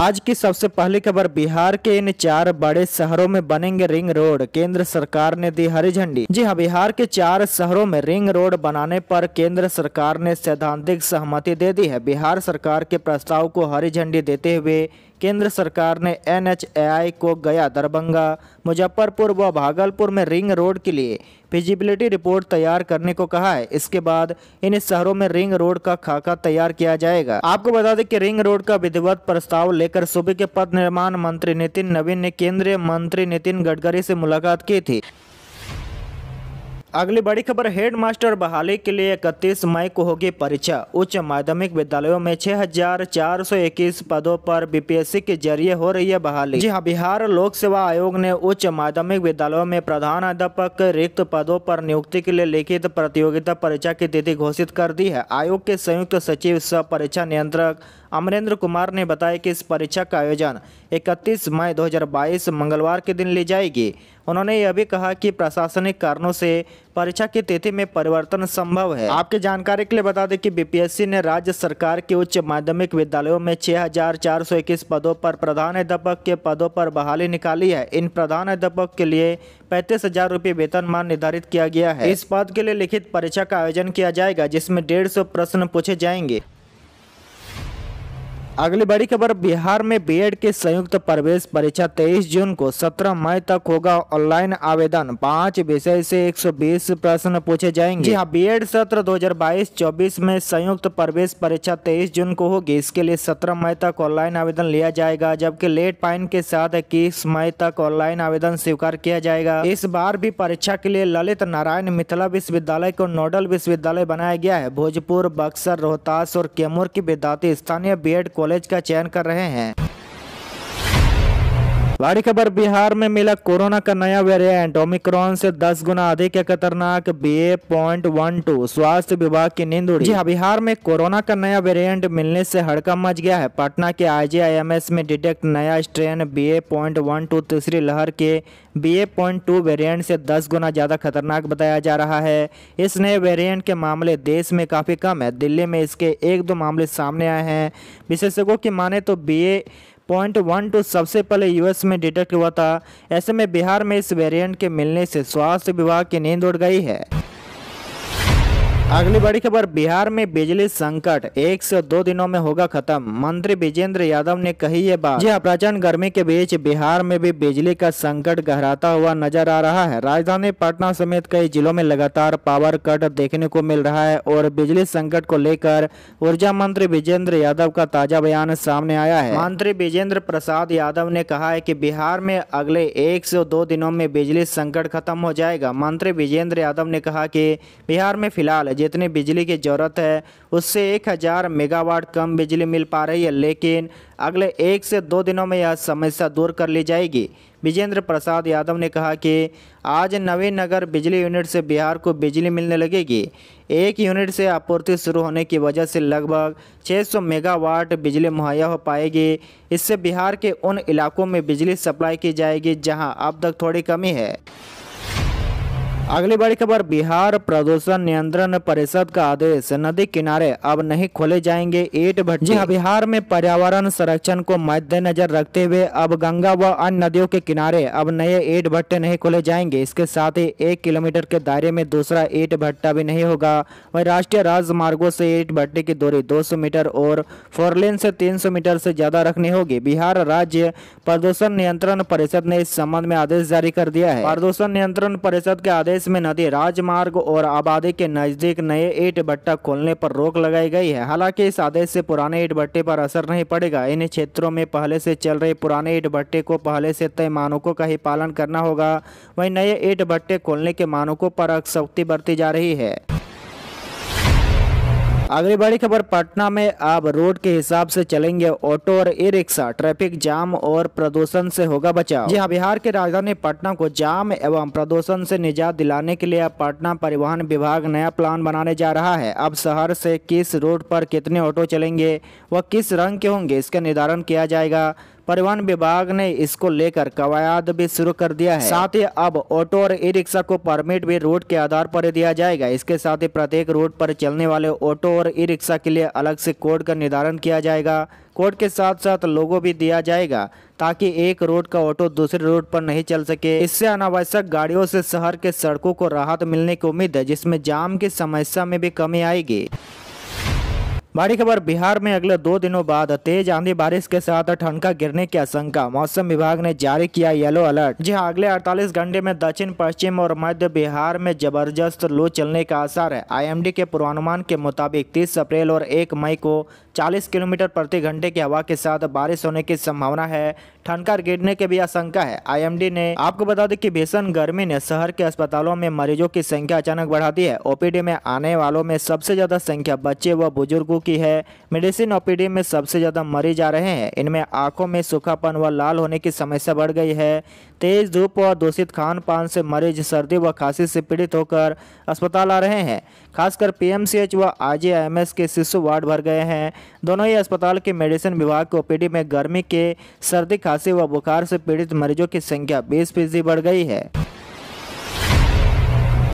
आज की सबसे पहली खबर बिहार के इन चार बड़े शहरों में बनेंगे रिंग रोड केंद्र सरकार ने दी हरी झंडी जी हाँ बिहार के चार शहरों में रिंग रोड बनाने पर केंद्र सरकार ने सैद्धांतिक सहमति दे दी है बिहार सरकार के प्रस्ताव को हरी झंडी देते हुए केंद्र सरकार ने एन को गया दरभंगा मुजफ्फरपुर व भागलपुर में रिंग रोड के लिए फिजिबिलिटी रिपोर्ट तैयार करने को कहा है इसके बाद इन शहरों में रिंग रोड का खाका तैयार किया जाएगा आपको बता दें कि रिंग रोड का विधिवत प्रस्ताव लेकर सूबे के पद निर्माण मंत्री नितिन नवीन ने केंद्रीय मंत्री नितिन गडकरी से मुलाकात की थी अगली बड़ी खबर हेडमास्टर बहाली के लिए 31 मई को होगी परीक्षा उच्च माध्यमिक विद्यालयों में 6,421 पदों पर बीपीएससी के जरिए हो रही है बहाली जी हाँ बिहार लोक सेवा आयोग ने उच्च माध्यमिक विद्यालयों में प्रधान अध्यापक रिक्त पदों पर नियुक्ति के लिए लिखित प्रतियोगिता परीक्षा की तिथि घोषित कर दी है आयोग के संयुक्त सचिव सह परीक्षा नियंत्रक अमरेंद्र कुमार ने बताया कि इस परीक्षा का आयोजन इकतीस मई 2022 मंगलवार के दिन ली जाएगी उन्होंने यह भी कहा कि प्रशासनिक कारणों से परीक्षा की तिथि में परिवर्तन संभव है आपके जानकारी के लिए बता दें कि बीपीएससी ने राज्य सरकार के उच्च माध्यमिक विद्यालयों में 6,421 पदों पर प्रधान अध्यापक के पदों पर बहाली निकाली है इन प्रधान अध्यापक के लिए पैंतीस हजार रूपए वेतनमान निर्धारित किया गया है इस पद के लिए लिखित परीक्षा का आयोजन किया जाएगा जिसमें डेढ़ सौ प्रश्न पूछे जाएंगे अगली बड़ी खबर बिहार में बीएड के संयुक्त प्रवेश परीक्षा 23 जून को 17 मई तक होगा ऑनलाइन आवेदन पांच विषय से 120 प्रश्न पूछे जाएंगे जी हाँ बीएड सत्र 2022-24 में संयुक्त प्रवेश परीक्षा 23 जून को होगी इसके लिए 17 मई तक ऑनलाइन आवेदन लिया जाएगा जबकि लेट पाइन के साथ इक्कीस मई तक ऑनलाइन आवेदन स्वीकार किया जाएगा इस बार भी परीक्षा के लिए ललित नारायण मिथिला विश्वविद्यालय को नोडल विश्वविद्यालय बनाया गया है भोजपुर बक्सर रोहतास और कैमूर के विद्यार्थी स्थानीय बी एड कॉलेज का चयन कर रहे हैं बड़ी खबर बिहार में मिला कोरोना का नया वेरिएंट ओमिक्रॉन से 10 गुना अधिक खतरनाक B A point one two स्वास्थ्य विभाग की नींद उड़ी जी हाँ बिहार में कोरोना का नया वेरिएंट मिलने से हड़कम मच गया है पटना के आईजीआईएमएस में डिटेक्ट नया strain B A point one two तीसरी लहर के B A point two variant से दस गुना ज़्यादा खतरनाक बताया जा रहा है इस नए वेरियंट के मामले देश में काफ़ी कम है दिल्ली में इसके एक दो मामले सामने आए हैं विशेषज्ञों की माने तो B A point one two सबसे पहले यूएस में डिटेक्ट हुआ था ऐसे में बिहार में इस वेरिएंट के मिलने से स्वास्थ्य विभाग की नींद उड़ गई है अगली बड़ी खबर बिहार में बिजली संकट एक से दो दिनों में होगा खत्म मंत्री विजेंद्र यादव ने कही ये बात जी हाँ, प्रचंड गर्मी के बीच बिहार में भी बिजली का संकट गहराता हुआ नजर आ रहा है राजधानी पटना समेत कई जिलों में लगातार पावर कट देखने को मिल रहा है और बिजली संकट को लेकर ऊर्जा मंत्री विजेंद्र यादव का ताजा बयान सामने आया है मंत्री विजेंद्र प्रसाद यादव ने कहा है की बिहार में अगले एक से दो दिनों में बिजली संकट खत्म हो जाएगा मंत्री विजेंद्र यादव ने कहा की बिहार में फिलहाल जितनी बिजली की ज़रूरत है उससे 1000 मेगावाट कम बिजली मिल पा रही है लेकिन अगले एक से दो दिनों में यह समस्या दूर कर ली जाएगी विजेंद्र प्रसाद यादव ने कहा कि आज नवीन नगर बिजली यूनिट से बिहार को बिजली मिलने लगेगी एक यूनिट से आपूर्ति शुरू होने की वजह से लगभग 600 मेगावाट बिजली मुहैया हो पाएगी इससे बिहार के उन इलाकों में बिजली सप्लाई की जाएगी जहां अब तक थोड़ी कमी है अगली बड़ी खबर बिहार प्रदूषण नियंत्रण परिषद का आदेश नदी किनारे अब नहीं खोले जाएंगे ईट भट्टी जी हाँ, बिहार में पर्यावरण संरक्षण को मद्देनजर रखते हुए अब गंगा व अन्य नदियों के किनारे अब नए ईट भट्टे नहीं खोले जाएंगे इसके साथ ही एक किलोमीटर के दायरे में दूसरा ईट भट्टा भी नहीं होगा वही राष्ट्रीय राजमार्गो से ईट भट्टे की दूरी दो मीटर और फोरलेन से तीन मीटर से ज्यादा रखनी होगी बिहार राज्य प्रदूषण नियंत्रण परिषद ने इस संबंध में आदेश जारी कर दिया है प्रदूषण नियंत्रण परिषद के आदेश प्रदेश में नदी राजमार्ग और आबादी के नज़दीक नए ईट भट्टा खोलने पर रोक लगाई गई है हालांकि इस आदेश से पुराने ईट भट्टे पर असर नहीं पड़ेगा इन क्षेत्रों में पहले से चल रहे पुराने ईट भट्टे को पहले से तय मानकों का ही पालन करना होगा वही नए ईट भट्टे खोलने के मानकों पर सख्ती बरती जा रही है अगली बड़ी खबर पटना में अब रोड के हिसाब से चलेंगे ऑटो और ई रिक्शा ट्रैफिक जाम और प्रदूषण से होगा बचाव जी हाँ बिहार की राजधानी पटना को जाम एवं प्रदूषण से निजात दिलाने के लिए अब पटना परिवहन विभाग नया प्लान बनाने जा रहा है अब शहर से किस रोड पर कितने ऑटो चलेंगे व किस रंग के होंगे इसका निर्धारण किया जाएगा परिवहन विभाग ने इसको लेकर कवायद भी शुरू कर दिया है साथ ही अब ऑटो और ई रिक्शा को परमिट भी रूट के आधार पर दिया जाएगा इसके साथ ही प्रत्येक रूट पर चलने वाले ऑटो और ई रिक्शा के लिए अलग से कोड का निर्धारण किया जाएगा कोड के साथ साथ लोगो भी दिया जाएगा ताकि एक रोड का ऑटो दूसरे रोड पर नहीं चल सके इससे अनावश्यक गाड़ियों से शहर के सड़कों को राहत मिलने की उम्मीद है जिसमें जाम की समस्या में भी कमी आएगी बड़ी खबर बिहार में अगले दो दिनों बाद तेज आंधी बारिश के साथ ठनका गिरने की आशंका मौसम विभाग ने जारी किया येलो अलर्ट जी हाँ अगले 48 घंटे में दक्षिण पश्चिम और मध्य बिहार में जबरदस्त लू चलने का आसार है आईएमडी के पूर्वानुमान के मुताबिक 30 अप्रैल और 1 मई को 40 किलोमीटर प्रति घंटे की हवा के साथ बारिश होने की संभावना है ठनका गिरने की भी आशंका है आईएमडी ने आपको बता दें कि भीषण गर्मी ने शहर के अस्पतालों में मरीजों की संख्या अचानक बढ़ा दी है ओपीडी में आने वालों में सबसे ज्यादा संख्या बच्चे व बुजुर्गों की है मेडिसिन ओपीडी में सबसे ज़्यादा मरीज आ रहे हैं इनमें आंखों में सूखापन व लाल होने की समस्या बढ़ गई है तेज धूप और दूषित खान पान से मरीज सर्दी व खांसी से पीड़ित होकर अस्पताल आ रहे हैं खासकर पीएमसीएच व आईजीआईएमएस के शिशु वार्ड भर गए हैं दोनों ही अस्पताल के मेडिसिन विभाग के ओपीडी में गर्मी के सर्दी खांसी व बुखार से पीड़ित मरीजों की संख्या बीस फीसदी बढ़ गई है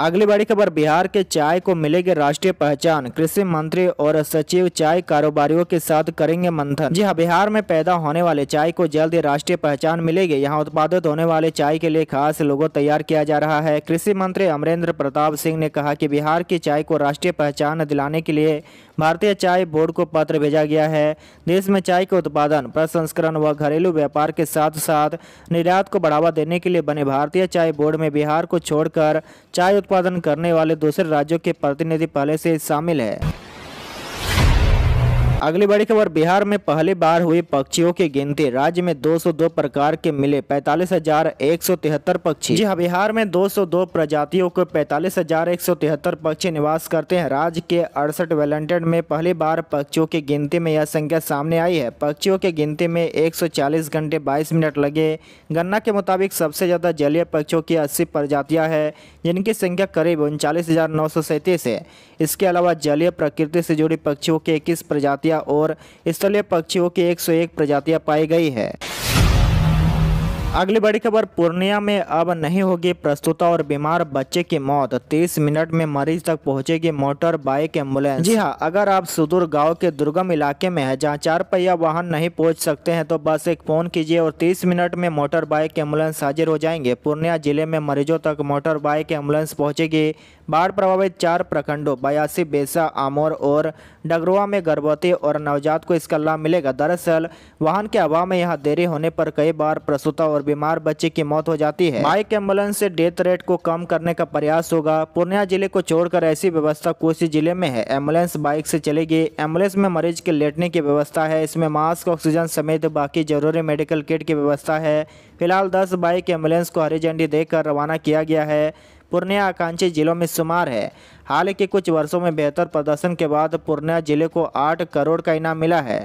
अगली बड़ी खबर बिहार के चाय को मिलेगी राष्ट्रीय पहचान कृषि मंत्री और सचिव चाय कारोबारियों के साथ करेंगे मंथन जी हाँ बिहार में पैदा होने वाले चाय को जल्द राष्ट्रीय पहचान मिलेगी यहाँ उत्पादित होने वाले चाय के लिए खास लोगों तैयार किया जा रहा है कृषि मंत्री अमरेंद्र प्रताप सिंह ने कहा की बिहार की चाय को राष्ट्रीय पहचान दिलाने के लिए भारतीय चाय बोर्ड को पत्र भेजा गया है देश में चाय के उत्पादन प्रसंस्करण व घरेलू व्यापार के साथ साथ निर्यात को बढ़ावा देने के लिए बने भारतीय चाय बोर्ड में बिहार को छोड़कर चाय उत्पादन करने वाले दूसरे राज्यों के प्रतिनिधि पहले से शामिल है अगली बड़ी खबर बिहार में पहली बार हुई पक्षियों की गिनती राज्य में 202 प्रकार के मिले पैंतालीस पक्षी जी हाँ बिहार में 202 प्रजातियों के पैंतालीस पक्षी निवास करते हैं राज्य के अड़सठ वेलेंटेड में पहली बार पक्षियों की गिनती में यह संख्या सामने आई है पक्षियों की गिनती में 140 घंटे 22 मिनट लगे गणना के मुताबिक सबसे ज़्यादा जलीय पक्षियों की अस्सी प्रजातियाँ है जिनकी संख्या करीब उनचालीस है इसके अलावा जलीय प्रकृति से जुड़ी पक्षियों की इक्कीस प्रजातियाँ और स्थलीय पक्षियों की 101 प्रजातियां पाई गई है अगली बड़ी खबर पूर्णिया में अब नहीं होगी प्रस्तुता और बीमार बच्चे की मौत 30 मिनट में मरीज तक पहुंचेगी मोटर बाइक एम्बुलेंस जी हाँ अगर आप सुदूर गांव के दुर्गम इलाके में है जहाँ चार पहिया वाहन नहीं पहुंच सकते हैं तो बस एक फोन कीजिए और 30 मिनट में मोटर बाइक एम्बुलेंस हाजिर हो जाएंगे पूर्णिया जिले में मरीजों तक मोटर बाइक एम्बुलेंस पहुँचेगी बाढ़ प्रभावित चार प्रखंडों बयासी बेसा आमोर और डगरुआ में गर्भवती और नवजात को इसका लाभ मिलेगा दरअसल वाहन के अभाव में यहाँ देरी होने पर कई बार प्रसुता और बीमार बच्चे की मौत हो जाती है बाइक एम्बुलेंस से डेथ रेट को कम करने का प्रयास होगा पूर्णिया जिले को छोड़कर ऐसी व्यवस्था कोसी जिले में है एम्बुलेंस बाइक से चलेगी एम्बुलेंस में मरीज के लेटने की व्यवस्था है इसमें मास्क ऑक्सीजन समेत बाकी जरूरी मेडिकल किट की व्यवस्था है फिलहाल दस बाइक एम्बुलेंस को हरी झंडी देकर रवाना किया गया है पूर्णिया आकांक्षी जिलों में शुमार है हाल के कुछ वर्षों में बेहतर प्रदर्शन के बाद पूर्णिया जिले को आठ करोड़ का इनाम मिला है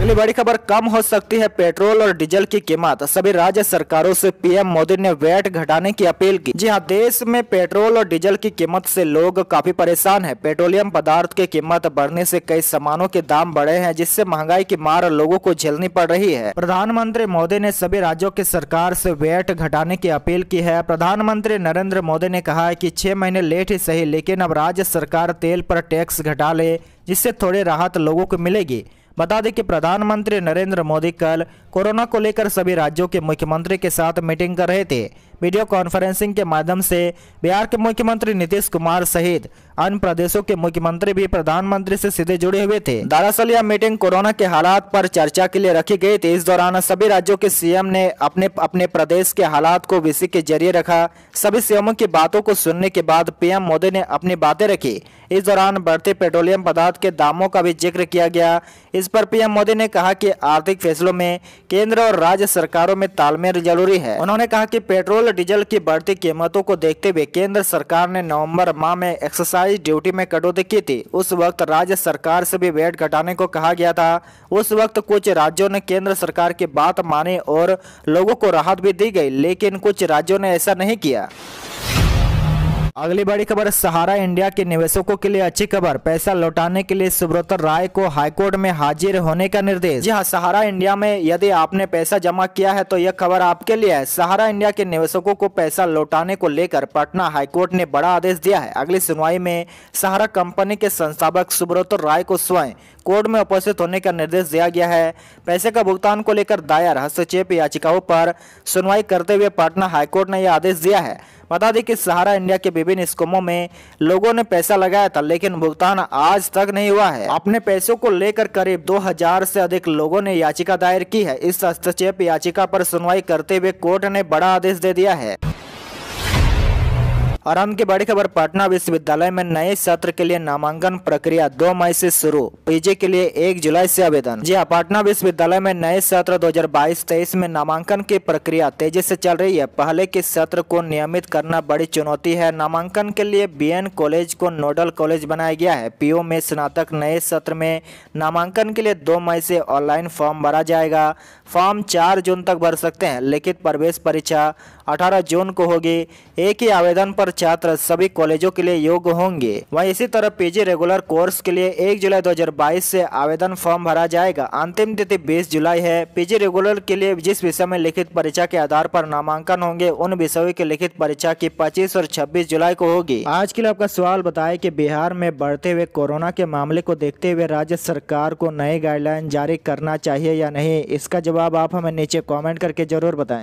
अगली बड़ी खबर कम हो सकती है पेट्रोल और डीजल की कीमत सभी राज्य सरकारों से पीएम मोदी ने वैट घटाने की अपील की जी हां देश में पेट्रोल और डीजल की कीमत से लोग काफी परेशान हैं पेट्रोलियम पदार्थ की कीमत बढ़ने से कई सामानों के दाम बढ़े हैं जिससे महंगाई की मार लोगों को झेलनी पड़ रही है प्रधानमंत्री मोदी ने सभी राज्यों की सरकार से वैट घटाने की अपील की है प्रधानमंत्री नरेंद्र मोदी ने कहा है की छह महीने लेट ही सही लेकिन अब राज्य सरकार तेल पर टैक्स घटा ले जिससे थोड़ी राहत लोगों को मिलेगी बता दें कि प्रधानमंत्री नरेंद्र मोदी कल कोरोना को लेकर सभी राज्यों के मुख्यमंत्री के साथ मीटिंग कर रहे थे वीडियो कॉन्फ्रेंसिंग के माध्यम से बिहार के मुख्यमंत्री नीतीश कुमार सहित अन्य प्रदेशों के मुख्यमंत्री भी प्रधानमंत्री से सीधे जुड़े हुए थे दरअसल यह मीटिंग कोरोना के हालात पर चर्चा के लिए रखी गई थी इस दौरान सभी राज्यों के सीएम ने अपने अपने प्रदेश के हालात को विषय के जरिए रखा सभी सीएमों की बातों को सुनने के बाद पीएम मोदी ने अपनी बातें रखी इस दौरान बढ़ते पेट्रोलियम पदार्थ के दामों का भी जिक्र किया गया इस पर पीएम मोदी ने कहा की आर्थिक फैसलों में केंद्र और राज्य सरकारों में तालमेल जरूरी है उन्होंने कहा की पेट्रोल डीजल की बढ़ती कीमतों को देखते हुए केंद्र सरकार ने नवंबर माह में एक्साइज ड्यूटी में कटौती की थी उस वक्त राज्य सरकार से भी वेट घटाने को कहा गया था उस वक्त कुछ राज्यों ने केंद्र सरकार की बात मानी और लोगों को राहत भी दी गई लेकिन कुछ राज्यों ने ऐसा नहीं किया अगली बड़ी खबर सहारा इंडिया के निवेशकों के लिए अच्छी खबर पैसा लौटाने के लिए सुब्रत राय को हाईकोर्ट में हाजिर होने का निर्देश जी हाँ सहारा इंडिया में यदि आपने पैसा जमा किया है तो यह खबर आपके लिए है सहारा इंडिया के निवेशकों को पैसा लौटाने को लेकर पटना हाईकोर्ट ने बड़ा आदेश दिया है अगली सुनवाई में सहारा कंपनी के संस्थापक सुब्रत राय को स्वयं कोर्ट में उपस्थित होने का निर्देश दिया गया है पैसे का भुगतान को लेकर दायर हस्तक्षेप याचिकाओं पर सुनवाई करते हुए पटना हाईकोर्ट ने यह आदेश दिया है बता दें कि सहारा इंडिया के विभिन्न स्कीमों में लोगों ने पैसा लगाया था लेकिन भुगतान आज तक नहीं हुआ है अपने पैसों को लेकर करीब 2000 से अधिक लोगों ने याचिका दायर की है इस हस्तक्षेप याचिका पर सुनवाई करते हुए कोर्ट ने बड़ा आदेश दे दिया है और अंत की बड़ी खबर पटना विश्वविद्यालय में नए सत्र के लिए नामांकन प्रक्रिया दो मई से शुरू पीजी के लिए एक जुलाई से आवेदन जी हाँ पटना विश्वविद्यालय में नए सत्र 2022-23 में नामांकन की प्रक्रिया तेजी से चल रही है पहले के सत्र को नियमित करना बड़ी चुनौती है नामांकन के लिए बी कॉलेज को नोडल कॉलेज बनाया गया है पीओ में स्नातक नए सत्र में नामांकन के लिए दो मई से ऑनलाइन फॉर्म भरा जाएगा फॉर्म चार जून तक भर सकते हैं लिखित प्रवेश परीक्षा 18 जून को होगी एक ही आवेदन पर छात्र सभी कॉलेजों के लिए योग्य होंगे वहीं इसी तरह पीजी रेगुलर कोर्स के लिए एक जुलाई 2022 से आवेदन फॉर्म भरा जाएगा अंतिम तिथि 20 जुलाई है पीजी रेगुलर के लिए जिस विषय में लिखित परीक्षा के आधार पर नामांकन होंगे उन विषयों की लिखित परीक्षा की पच्चीस और छब्बीस जुलाई को होगी आज के लिए आपका सवाल बताए की बिहार में बढ़ते हुए कोरोना के मामले को देखते हुए राज्य सरकार को नए गाइडलाइन जारी करना चाहिए या नहीं इसका जवाब आप हमें नीचे कमेंट करके जरूर बताएं